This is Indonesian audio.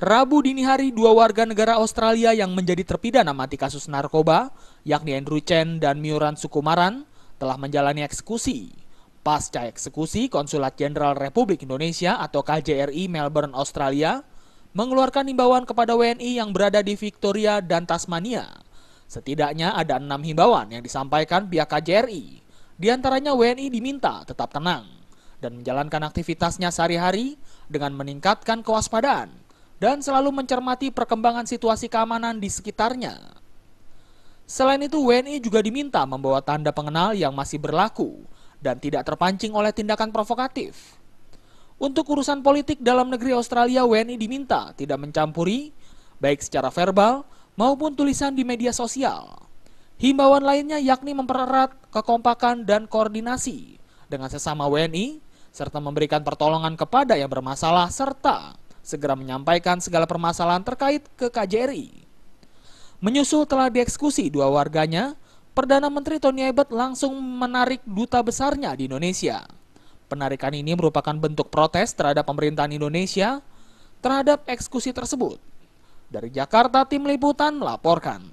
Rabu dini hari, dua warga negara Australia yang menjadi terpidana mati kasus narkoba, yakni Andrew Chen dan Miuran Sukumaran, telah menjalani eksekusi. Pasca eksekusi, Konsulat Jenderal Republik Indonesia atau KJRI Melbourne, Australia, mengeluarkan himbauan kepada WNI yang berada di Victoria dan Tasmania. Setidaknya ada enam himbauan yang disampaikan pihak KJRI. Di antaranya WNI diminta tetap tenang dan menjalankan aktivitasnya sehari-hari dengan meningkatkan kewaspadaan dan selalu mencermati perkembangan situasi keamanan di sekitarnya. Selain itu, WNI juga diminta membawa tanda pengenal yang masih berlaku dan tidak terpancing oleh tindakan provokatif. Untuk urusan politik dalam negeri Australia, WNI diminta tidak mencampuri, baik secara verbal maupun tulisan di media sosial. Himbauan lainnya yakni mempererat kekompakan dan koordinasi dengan sesama WNI, serta memberikan pertolongan kepada yang bermasalah serta segera menyampaikan segala permasalahan terkait ke KJRI. Menyusul telah dieksekusi dua warganya, Perdana Menteri Tony Abbott langsung menarik duta besarnya di Indonesia. Penarikan ini merupakan bentuk protes terhadap pemerintahan Indonesia terhadap eksekusi tersebut. Dari Jakarta, tim liputan melaporkan.